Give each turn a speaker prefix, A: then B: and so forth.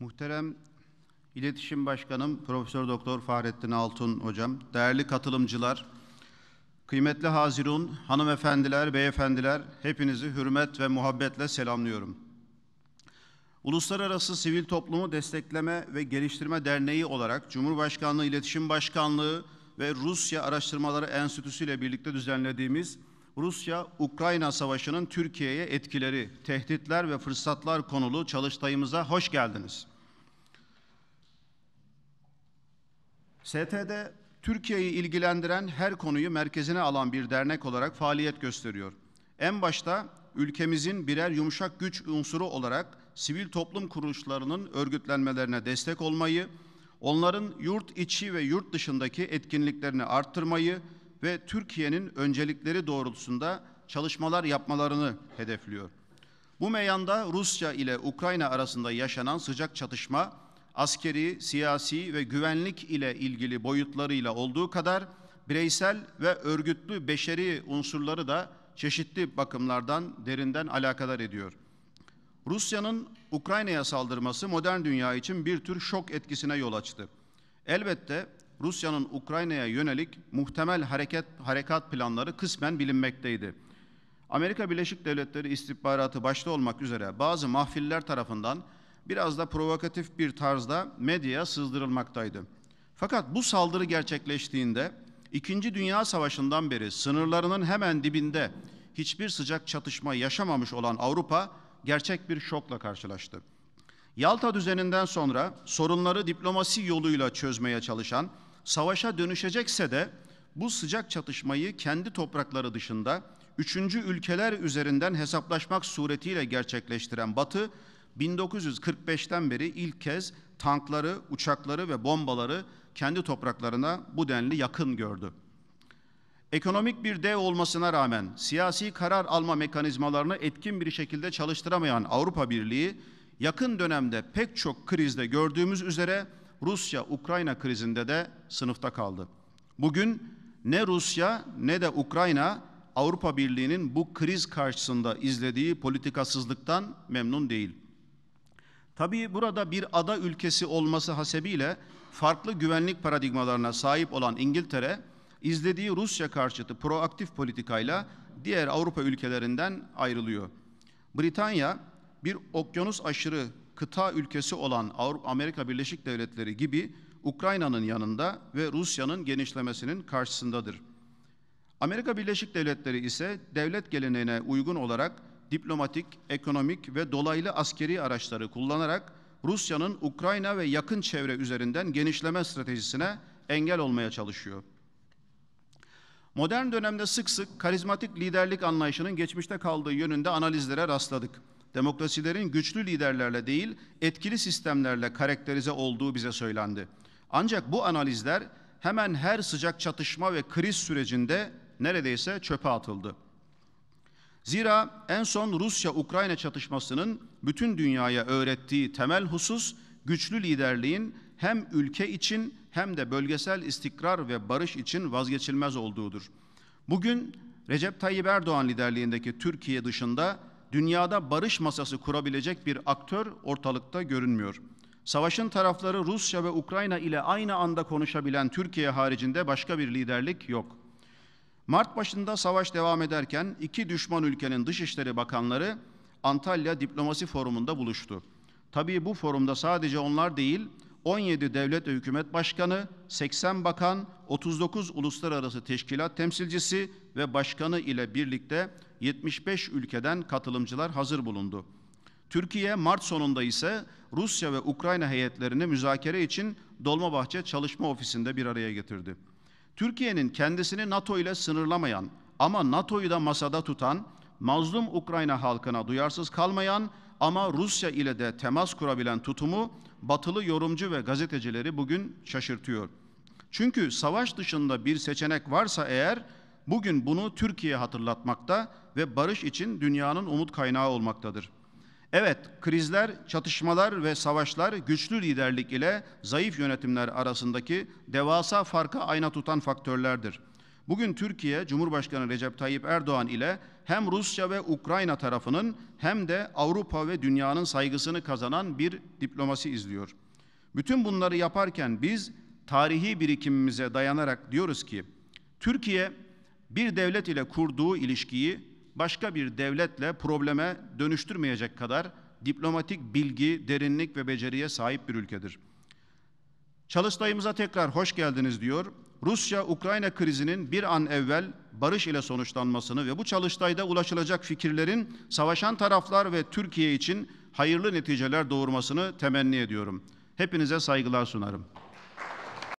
A: Muhterem İletişim Başkanım Profesör Doktor Fahrettin Altun hocam, değerli katılımcılar, kıymetli hazirun, hanımefendiler, beyefendiler, hepinizi hürmet ve muhabbetle selamlıyorum. Uluslararası Sivil Toplumu Destekleme ve Geliştirme Derneği olarak Cumhurbaşkanlığı İletişim Başkanlığı ve Rusya Araştırmaları Enstitüsü ile birlikte düzenlediğimiz Rusya-Ukrayna Savaşı'nın Türkiye'ye etkileri, tehditler ve fırsatlar konulu çalıştayımıza hoş geldiniz. STD Türkiye'yi ilgilendiren her konuyu merkezine alan bir dernek olarak faaliyet gösteriyor. En başta ülkemizin birer yumuşak güç unsuru olarak sivil toplum kuruluşlarının örgütlenmelerine destek olmayı, onların yurt içi ve yurt dışındaki etkinliklerini arttırmayı, ve Türkiye'nin öncelikleri doğrultusunda çalışmalar yapmalarını hedefliyor. Bu meyanda Rusya ile Ukrayna arasında yaşanan sıcak çatışma askeri, siyasi ve güvenlik ile ilgili boyutlarıyla olduğu kadar bireysel ve örgütlü beşeri unsurları da çeşitli bakımlardan derinden alakadar ediyor. Rusya'nın Ukrayna'ya saldırması modern dünya için bir tür şok etkisine yol açtı. Elbette Rusya'nın Ukrayna'ya yönelik muhtemel hareket harekat planları kısmen bilinmekteydi. Amerika Birleşik Devletleri istihbaratı başta olmak üzere bazı mahfiller tarafından biraz da provokatif bir tarzda medyaya sızdırılmaktaydı. Fakat bu saldırı gerçekleştiğinde İkinci Dünya Savaşı'ndan beri sınırlarının hemen dibinde hiçbir sıcak çatışma yaşamamış olan Avrupa gerçek bir şokla karşılaştı. Yalta düzeninden sonra sorunları diplomasi yoluyla çözmeye çalışan savaşa dönüşecekse de bu sıcak çatışmayı kendi toprakları dışında üçüncü ülkeler üzerinden hesaplaşmak suretiyle gerçekleştiren Batı 1945'ten beri ilk kez tankları, uçakları ve bombaları kendi topraklarına bu denli yakın gördü. Ekonomik bir dev olmasına rağmen siyasi karar alma mekanizmalarını etkin bir şekilde çalıştıramayan Avrupa Birliği yakın dönemde pek çok krizde gördüğümüz üzere Rusya-Ukrayna krizinde de sınıfta kaldı. Bugün ne Rusya ne de Ukrayna Avrupa Birliği'nin bu kriz karşısında izlediği politikasızlıktan memnun değil. Tabii burada bir ada ülkesi olması hasebiyle farklı güvenlik paradigmalarına sahip olan İngiltere, izlediği Rusya karşıtı proaktif politikayla diğer Avrupa ülkelerinden ayrılıyor. Britanya bir okyanus aşırı kıta ülkesi olan Avrupa Amerika Birleşik Devletleri gibi Ukrayna'nın yanında ve Rusya'nın genişlemesinin karşısındadır. Amerika Birleşik Devletleri ise devlet geleneğine uygun olarak diplomatik, ekonomik ve dolaylı askeri araçları kullanarak Rusya'nın Ukrayna ve yakın çevre üzerinden genişleme stratejisine engel olmaya çalışıyor. Modern dönemde sık sık karizmatik liderlik anlayışının geçmişte kaldığı yönünde analizlere rastladık demokrasilerin güçlü liderlerle değil, etkili sistemlerle karakterize olduğu bize söylendi. Ancak bu analizler hemen her sıcak çatışma ve kriz sürecinde neredeyse çöpe atıldı. Zira en son Rusya-Ukrayna çatışmasının bütün dünyaya öğrettiği temel husus güçlü liderliğin hem ülke için hem de bölgesel istikrar ve barış için vazgeçilmez olduğudur. Bugün Recep Tayyip Erdoğan liderliğindeki Türkiye dışında dünyada barış masası kurabilecek bir aktör ortalıkta görünmüyor. Savaşın tarafları Rusya ve Ukrayna ile aynı anda konuşabilen Türkiye haricinde başka bir liderlik yok. Mart başında savaş devam ederken iki düşman ülkenin dışişleri bakanları Antalya Diplomasi Forumu'nda buluştu. Tabii bu forumda sadece onlar değil, 17 devlet ve hükümet başkanı, 80 bakan, 39 uluslararası teşkilat temsilcisi ve başkanı ile birlikte 75 ülkeden katılımcılar hazır bulundu. Türkiye Mart sonunda ise Rusya ve Ukrayna heyetlerini müzakere için Dolmabahçe Çalışma Ofisi'nde bir araya getirdi. Türkiye'nin kendisini NATO ile sınırlamayan ama NATO'yu da masada tutan, mazlum Ukrayna halkına duyarsız kalmayan ama Rusya ile de temas kurabilen tutumu batılı yorumcu ve gazetecileri bugün şaşırtıyor. Çünkü savaş dışında bir seçenek varsa eğer bugün bunu Türkiye hatırlatmakta ve barış için dünyanın umut kaynağı olmaktadır. Evet, krizler, çatışmalar ve savaşlar güçlü liderlik ile zayıf yönetimler arasındaki devasa farkı ayna tutan faktörlerdir. Bugün Türkiye Cumhurbaşkanı Recep Tayyip Erdoğan ile hem Rusya ve Ukrayna tarafının hem de Avrupa ve dünyanın saygısını kazanan bir diplomasi izliyor. Bütün bunları yaparken biz tarihi birikimimize dayanarak diyoruz ki Türkiye bir devlet ile kurduğu ilişkiyi başka bir devletle probleme dönüştürmeyecek kadar diplomatik bilgi, derinlik ve beceriye sahip bir ülkedir. Çalıştayımıza tekrar hoş geldiniz diyor Rusya-Ukrayna krizinin bir an evvel barış ile sonuçlanmasını ve bu çalıştayda ulaşılacak fikirlerin savaşan taraflar ve Türkiye için hayırlı neticeler doğurmasını temenni ediyorum. Hepinize saygılar sunarım.